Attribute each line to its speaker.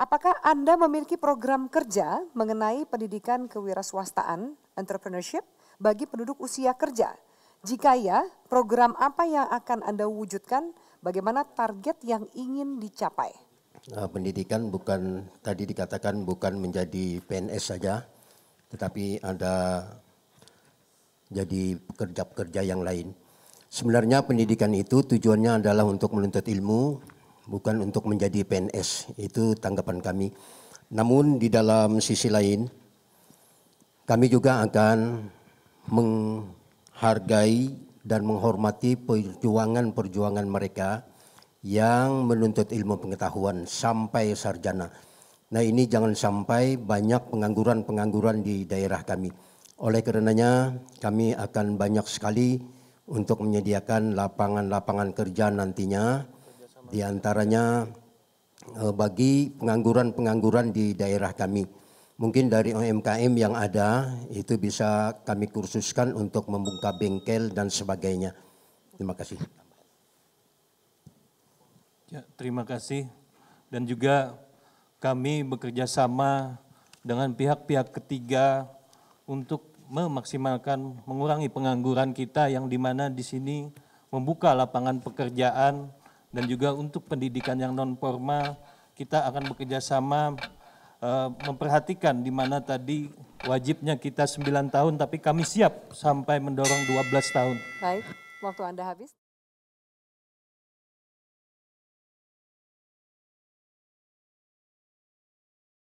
Speaker 1: Apakah Anda memiliki program kerja mengenai pendidikan kewiraswastaan entrepreneurship bagi penduduk usia kerja? Jika ya, program apa yang akan Anda wujudkan? Bagaimana target yang ingin dicapai?
Speaker 2: Nah, pendidikan bukan tadi dikatakan bukan menjadi PNS saja, tetapi ada jadi pekerja-pekerja yang lain. Sebenarnya pendidikan itu tujuannya adalah untuk menuntut ilmu, bukan untuk menjadi PNS. Itu tanggapan kami. Namun di dalam sisi lain, kami juga akan menghargai dan menghormati perjuangan-perjuangan mereka yang menuntut ilmu pengetahuan sampai sarjana. Nah ini jangan sampai banyak pengangguran-pengangguran di daerah kami. Oleh karenanya kami akan banyak sekali untuk menyediakan lapangan-lapangan kerja nantinya di antaranya eh, bagi pengangguran-pengangguran di daerah kami. Mungkin dari UMKM yang ada itu bisa kami kursuskan untuk membuka bengkel dan sebagainya. Terima kasih.
Speaker 3: Ya, terima kasih. Dan juga kami bekerja sama dengan pihak-pihak ketiga untuk memaksimalkan mengurangi pengangguran kita yang mana di sini membuka lapangan pekerjaan dan juga untuk pendidikan yang non formal kita akan bekerjasama uh, eh, memperhatikan di mana tadi wajibnya kita 9 tahun tapi kami siap sampai mendorong
Speaker 1: 12 tahun. Baik, waktu Anda habis.